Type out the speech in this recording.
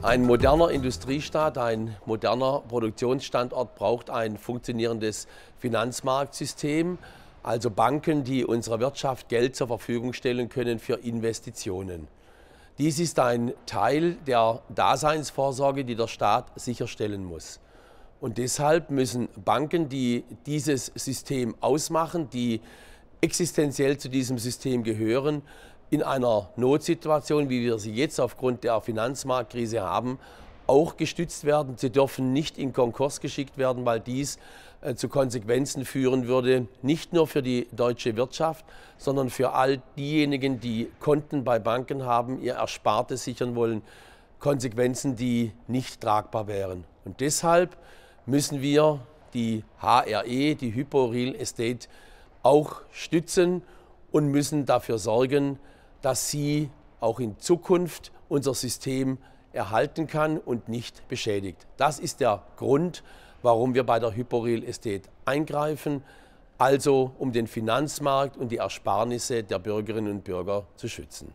Ein moderner Industriestaat, ein moderner Produktionsstandort braucht ein funktionierendes Finanzmarktsystem, also Banken, die unserer Wirtschaft Geld zur Verfügung stellen können für Investitionen. Dies ist ein Teil der Daseinsvorsorge, die der Staat sicherstellen muss. Und deshalb müssen Banken, die dieses System ausmachen, die existenziell zu diesem System gehören, in einer Notsituation, wie wir sie jetzt aufgrund der Finanzmarktkrise haben, auch gestützt werden. Sie dürfen nicht in Konkurs geschickt werden, weil dies äh, zu Konsequenzen führen würde, nicht nur für die deutsche Wirtschaft, sondern für all diejenigen, die Konten bei Banken haben, ihr Erspartes sichern wollen. Konsequenzen, die nicht tragbar wären. Und deshalb müssen wir die HRE, die Hypo Real Estate, auch stützen und müssen dafür sorgen, dass sie auch in Zukunft unser System erhalten kann und nicht beschädigt. Das ist der Grund, warum wir bei der Hyporil Estate eingreifen, also um den Finanzmarkt und die Ersparnisse der Bürgerinnen und Bürger zu schützen.